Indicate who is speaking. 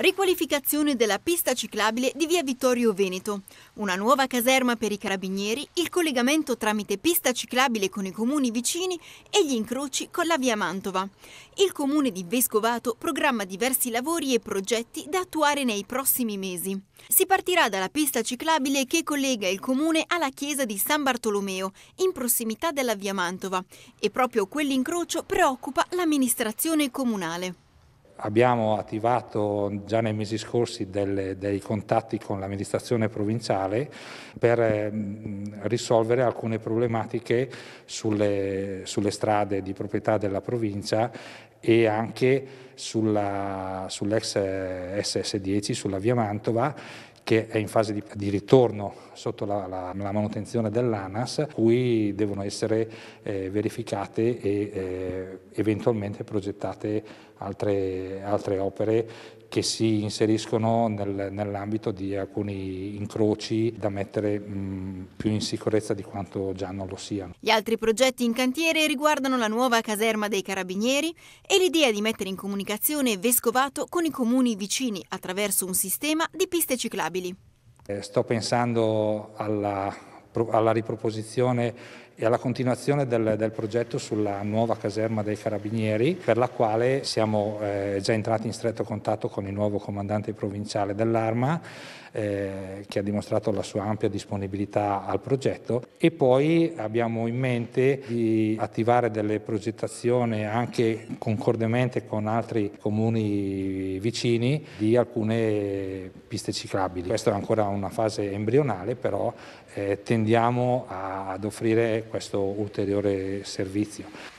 Speaker 1: Riqualificazione della pista ciclabile di via Vittorio Veneto, una nuova caserma per i carabinieri, il collegamento tramite pista ciclabile con i comuni vicini e gli incroci con la via Mantova. Il comune di Vescovato programma diversi lavori e progetti da attuare nei prossimi mesi. Si partirà dalla pista ciclabile che collega il comune alla chiesa di San Bartolomeo, in prossimità della via Mantova, e proprio quell'incrocio preoccupa l'amministrazione comunale.
Speaker 2: Abbiamo attivato già nei mesi scorsi delle, dei contatti con l'amministrazione provinciale per mm, risolvere alcune problematiche sulle, sulle, strade di proprietà della provincia e anche sull'ex eh, SS10, sulla via Mantova che è in fase di, di ritorno sotto la, la, la manutenzione dell'ANAS, cui devono essere eh, verificate e eh, eventualmente progettate altre, altre opere che si inseriscono nel, nell'ambito di alcuni incroci da mettere mh, più in sicurezza di quanto già non lo siano.
Speaker 1: Gli altri progetti in cantiere riguardano la nuova caserma dei carabinieri e l'idea di mettere in comunicazione Vescovato con i comuni vicini attraverso un sistema di piste ciclabili.
Speaker 2: Eh, sto pensando alla alla riproposizione e alla continuazione del, del, progetto sulla nuova caserma dei Carabinieri, per la quale siamo eh, già entrati in stretto contatto con il nuovo comandante provinciale dell'Arma, eh, che ha dimostrato la sua ampia disponibilità al progetto. E poi abbiamo in mente di attivare delle progettazioni anche concordemente con altri comuni vicini di alcune piste ciclabili. Questa è ancora una fase embrionale, però eh, tendiamo ad offrire questo ulteriore servizio.